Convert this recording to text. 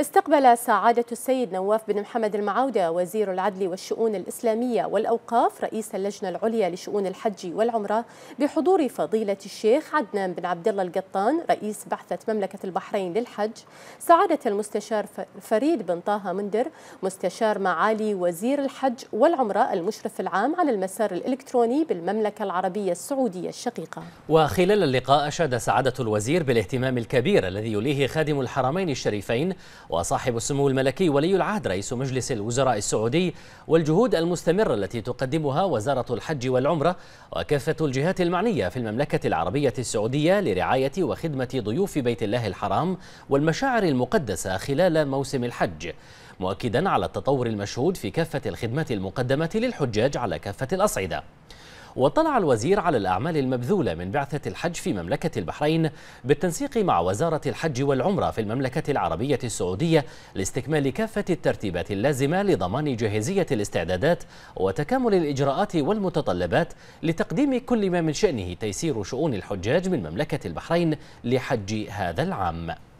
استقبل سعادة السيد نواف بن محمد المعاودة وزير العدل والشؤون الإسلامية والأوقاف رئيس اللجنة العليا لشؤون الحج والعمرة بحضور فضيلة الشيخ عدنان بن عبد الله القطان رئيس بعثة مملكة البحرين للحج سعادة المستشار فريد بن طه مندر مستشار معالي وزير الحج والعمرة المشرف العام على المسار الإلكتروني بالمملكة العربية السعودية الشقيقة وخلال اللقاء أشاد سعادة الوزير بالاهتمام الكبير الذي يليه خادم الحرمين الشريفين وصاحب السمو الملكي ولي العهد رئيس مجلس الوزراء السعودي والجهود المستمرة التي تقدمها وزارة الحج والعمرة وكافة الجهات المعنية في المملكة العربية السعودية لرعاية وخدمة ضيوف بيت الله الحرام والمشاعر المقدسة خلال موسم الحج مؤكدا على التطور المشهود في كافة الخدمات المقدمة للحجاج على كافة الأصعدة واطلع الوزير على الأعمال المبذولة من بعثة الحج في مملكة البحرين بالتنسيق مع وزارة الحج والعمرة في المملكة العربية السعودية لاستكمال كافة الترتيبات اللازمة لضمان جاهزية الاستعدادات وتكامل الإجراءات والمتطلبات لتقديم كل ما من شأنه تيسير شؤون الحجاج من مملكة البحرين لحج هذا العام